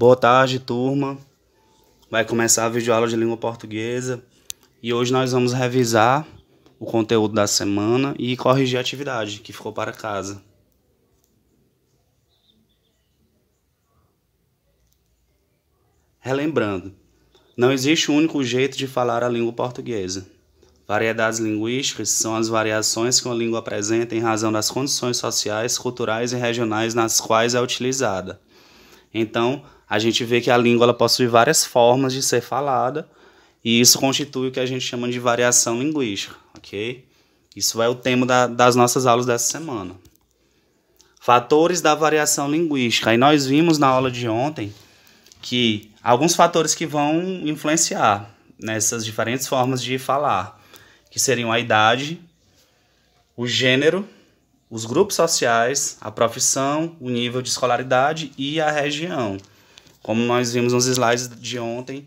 Boa tarde, turma. Vai começar a videoaula de língua portuguesa e hoje nós vamos revisar o conteúdo da semana e corrigir a atividade que ficou para casa. Relembrando, não existe um único jeito de falar a língua portuguesa. Variedades linguísticas são as variações que uma língua apresenta em razão das condições sociais, culturais e regionais nas quais é utilizada. Então, a gente vê que a língua ela possui várias formas de ser falada, e isso constitui o que a gente chama de variação linguística, ok? Isso é o tema da, das nossas aulas dessa semana. Fatores da variação linguística. E nós vimos na aula de ontem que alguns fatores que vão influenciar nessas diferentes formas de falar, que seriam a idade, o gênero, os grupos sociais, a profissão, o nível de escolaridade e a região. Como nós vimos nos slides de ontem,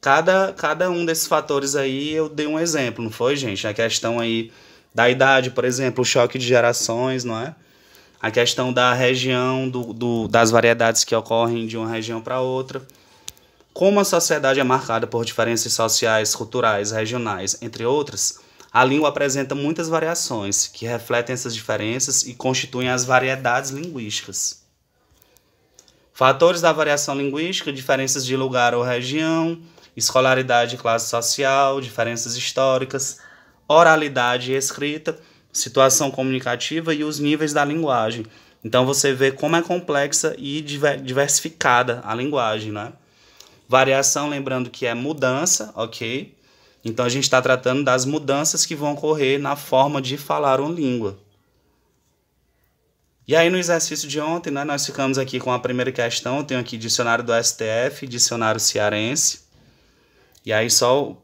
cada, cada um desses fatores aí eu dei um exemplo, não foi, gente? A questão aí da idade, por exemplo, o choque de gerações, não é? A questão da região, do, do das variedades que ocorrem de uma região para outra. Como a sociedade é marcada por diferenças sociais, culturais, regionais, entre outras, a língua apresenta muitas variações que refletem essas diferenças e constituem as variedades linguísticas. Fatores da variação linguística, diferenças de lugar ou região, escolaridade e classe social, diferenças históricas, oralidade e escrita, situação comunicativa e os níveis da linguagem. Então você vê como é complexa e diversificada a linguagem, né? Variação, lembrando que é mudança, ok? Então a gente está tratando das mudanças que vão ocorrer na forma de falar uma língua. E aí, no exercício de ontem, né, nós ficamos aqui com a primeira questão. Eu tenho aqui dicionário do STF, dicionário cearense. E aí, só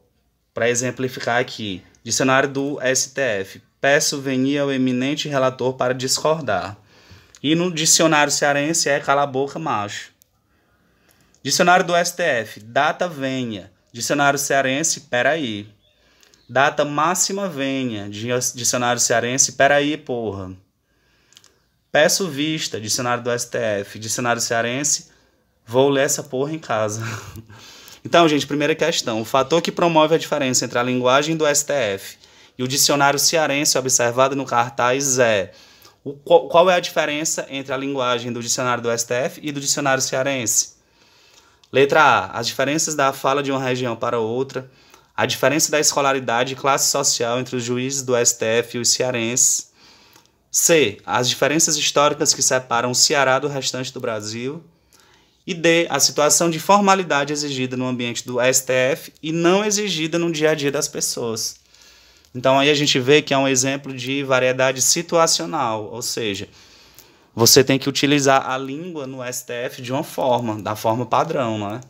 para exemplificar aqui, dicionário do STF. Peço venir ao eminente relator para discordar. E no dicionário cearense é cala a boca, macho. Dicionário do STF, data venha. Dicionário cearense, peraí. Data máxima venha. Dicionário cearense, peraí, porra. Peço vista de cenário do STF, de cenário cearense, vou ler essa porra em casa. então, gente, primeira questão. O fator que promove a diferença entre a linguagem do STF e o dicionário cearense observado no cartaz é. O, qual, qual é a diferença entre a linguagem do dicionário do STF e do dicionário cearense? Letra A. As diferenças da fala de uma região para outra. A diferença da escolaridade e classe social entre os juízes do STF e os cearenses. C. As diferenças históricas que separam o Ceará do restante do Brasil. E D. A situação de formalidade exigida no ambiente do STF e não exigida no dia a dia das pessoas. Então aí a gente vê que é um exemplo de variedade situacional, ou seja, você tem que utilizar a língua no STF de uma forma, da forma padrão, né?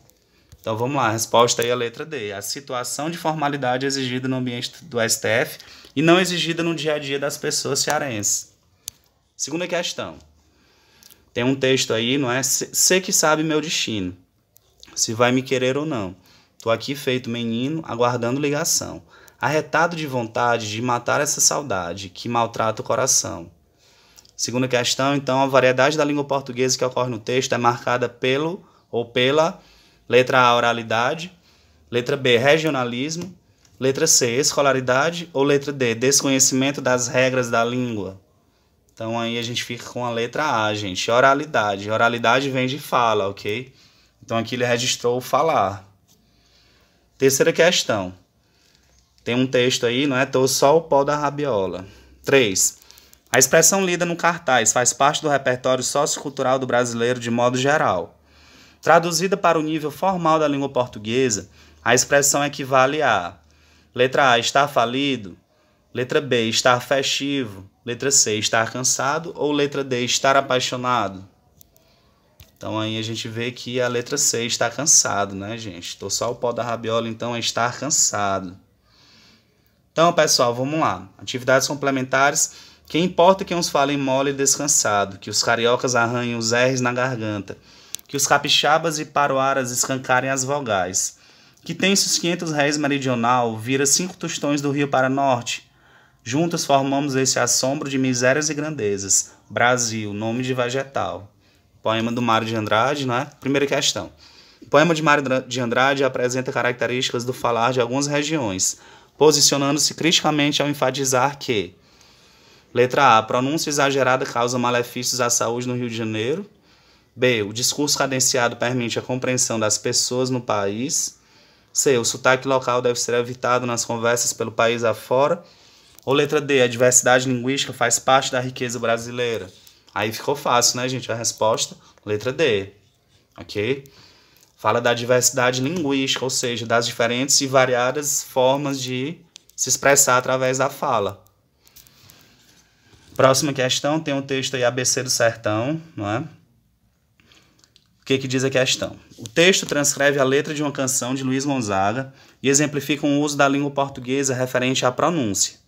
Então vamos lá, a resposta aí é a letra D. A situação de formalidade exigida no ambiente do STF e não exigida no dia a dia das pessoas cearenses. Segunda questão. Tem um texto aí, não é? Sei que sabe meu destino, se vai me querer ou não. Tô aqui feito menino, aguardando ligação. Arretado de vontade de matar essa saudade que maltrata o coração. Segunda questão, então, a variedade da língua portuguesa que ocorre no texto é marcada pelo ou pela letra A, oralidade, letra B, regionalismo, letra C, escolaridade ou letra D, desconhecimento das regras da língua. Então aí a gente fica com a letra A, gente. Oralidade. Oralidade vem de fala, ok? Então aqui ele registrou falar. Terceira questão. Tem um texto aí, não é? Tô só o pó da rabiola. Três. A expressão lida no cartaz faz parte do repertório sociocultural do brasileiro de modo geral. Traduzida para o nível formal da língua portuguesa, a expressão equivale a: letra A está falido, Letra B, estar festivo. Letra C, estar cansado. Ou letra D, estar apaixonado. Então aí a gente vê que a letra C está cansado, né, gente? Estou só o pó da rabiola, então é estar cansado. Então, pessoal, vamos lá. Atividades complementares. Quem importa que uns falem mole e descansado, que os cariocas arranhem os R's na garganta, que os capixabas e paroaras escancarem as vogais, que tem os 500 réis meridional vira cinco tostões do Rio para Norte, Juntos formamos esse assombro de misérias e grandezas. Brasil, nome de vegetal. Poema do Mário de Andrade, né? Primeira questão. O poema de Mário de Andrade apresenta características do falar de algumas regiões, posicionando-se criticamente ao enfatizar que Letra A. Pronúncia exagerada causa malefícios à saúde no Rio de Janeiro. B. O discurso cadenciado permite a compreensão das pessoas no país. C. O sotaque local deve ser evitado nas conversas pelo país afora. Ou letra D, a diversidade linguística faz parte da riqueza brasileira? Aí ficou fácil, né, gente? A resposta, letra D. Ok? Fala da diversidade linguística, ou seja, das diferentes e variadas formas de se expressar através da fala. Próxima questão, tem um texto aí, ABC do Sertão, não é? O que, que diz a questão? O texto transcreve a letra de uma canção de Luiz Gonzaga e exemplifica um uso da língua portuguesa referente à pronúncia.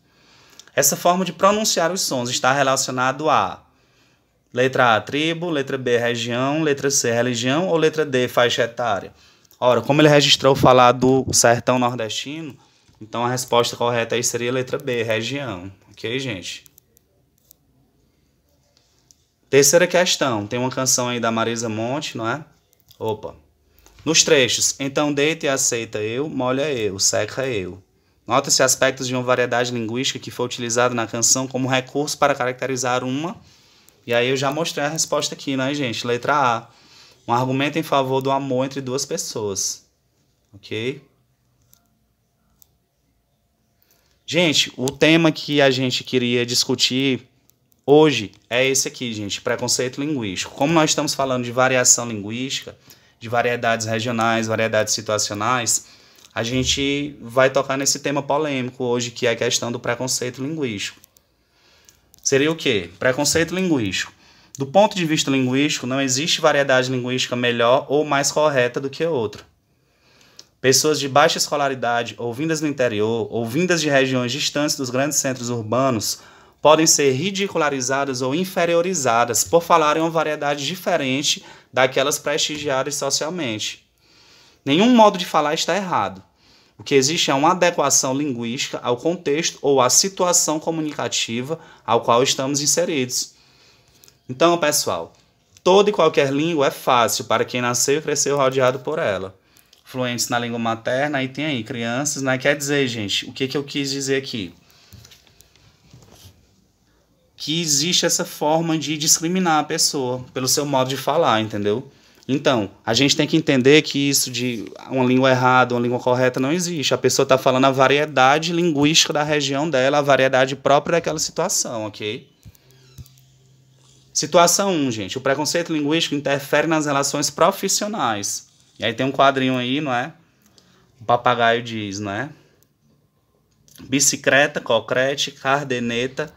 Essa forma de pronunciar os sons está relacionado a letra A, tribo, letra B, região, letra C, religião ou letra D, faixa etária. Ora, como ele registrou falar do sertão nordestino, então a resposta correta aí seria letra B, região. OK, gente? Terceira questão, tem uma canção aí da Marisa Monte, não é? Opa. Nos trechos, então deita e aceita eu, molha eu, seca eu. Nota-se aspectos de uma variedade linguística que foi utilizada na canção como recurso para caracterizar uma. E aí eu já mostrei a resposta aqui, né, gente? Letra A. Um argumento em favor do amor entre duas pessoas. Ok? Gente, o tema que a gente queria discutir hoje é esse aqui, gente: preconceito linguístico. Como nós estamos falando de variação linguística, de variedades regionais, variedades situacionais a gente vai tocar nesse tema polêmico hoje, que é a questão do preconceito linguístico. Seria o quê? Preconceito linguístico. Do ponto de vista linguístico, não existe variedade linguística melhor ou mais correta do que outra. Pessoas de baixa escolaridade ou vindas do interior ou vindas de regiões distantes dos grandes centros urbanos podem ser ridicularizadas ou inferiorizadas por falarem uma variedade diferente daquelas prestigiadas socialmente. Nenhum modo de falar está errado. O que existe é uma adequação linguística ao contexto ou à situação comunicativa ao qual estamos inseridos. Então, pessoal, toda e qualquer língua é fácil para quem nasceu e cresceu rodeado por ela. Fluentes na língua materna, aí tem aí crianças, né? Quer dizer, gente, o que, que eu quis dizer aqui? Que existe essa forma de discriminar a pessoa pelo seu modo de falar, entendeu? Então, a gente tem que entender que isso de uma língua errada, uma língua correta não existe. A pessoa está falando a variedade linguística da região dela, a variedade própria daquela situação, ok? Situação 1, um, gente. O preconceito linguístico interfere nas relações profissionais. E aí tem um quadrinho aí, não é? O papagaio diz, não é? Bicicleta, cocrete, cardeneta.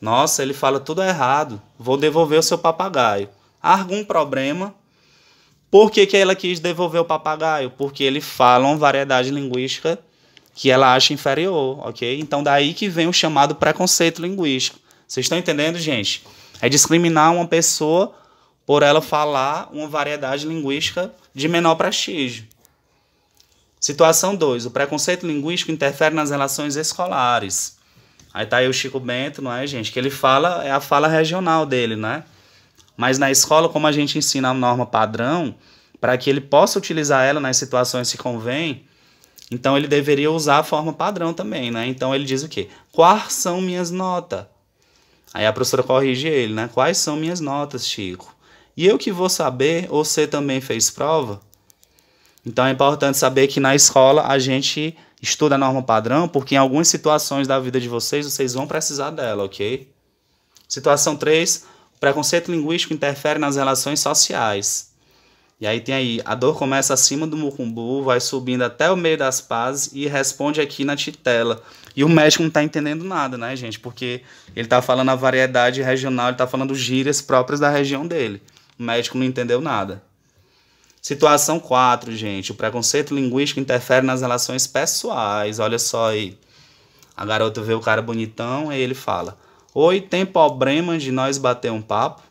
Nossa, ele fala tudo errado. Vou devolver o seu papagaio. Algum problema? Por que, que ela quis devolver o papagaio? Porque ele fala uma variedade linguística que ela acha inferior, ok? Então daí que vem o chamado preconceito linguístico. Vocês estão entendendo, gente? É discriminar uma pessoa por ela falar uma variedade linguística de menor prestígio. Situação 2. O preconceito linguístico interfere nas relações escolares. Aí tá aí o Chico Bento, não é, gente? Que ele fala, é a fala regional dele, né? Mas na escola, como a gente ensina a norma padrão, para que ele possa utilizar ela nas situações que convém, então ele deveria usar a forma padrão também, né? Então ele diz o quê? Quais são minhas notas? Aí a professora corrige ele, né? Quais são minhas notas, Chico? E eu que vou saber, ou você também fez prova? Então é importante saber que na escola a gente estuda a norma padrão, porque em algumas situações da vida de vocês, vocês vão precisar dela, ok? Situação 3, preconceito linguístico interfere nas relações sociais. E aí tem aí, a dor começa acima do mucumbu, vai subindo até o meio das pás e responde aqui na titela. E o médico não tá entendendo nada, né, gente? Porque ele tá falando a variedade regional, ele tá falando gírias próprias da região dele. O médico não entendeu nada. Situação 4, gente. O preconceito linguístico interfere nas relações pessoais. Olha só aí. A garota vê o cara bonitão e ele fala: Oi, tem problema de nós bater um papo?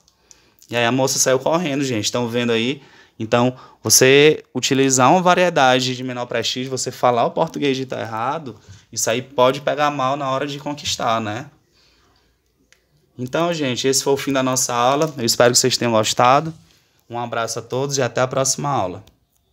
E aí a moça saiu correndo, gente. Estão vendo aí então, você utilizar uma variedade de menor prestígio, você falar o português de tá errado, isso aí pode pegar mal na hora de conquistar, né? Então, gente, esse foi o fim da nossa aula. Eu espero que vocês tenham gostado. Um abraço a todos e até a próxima aula.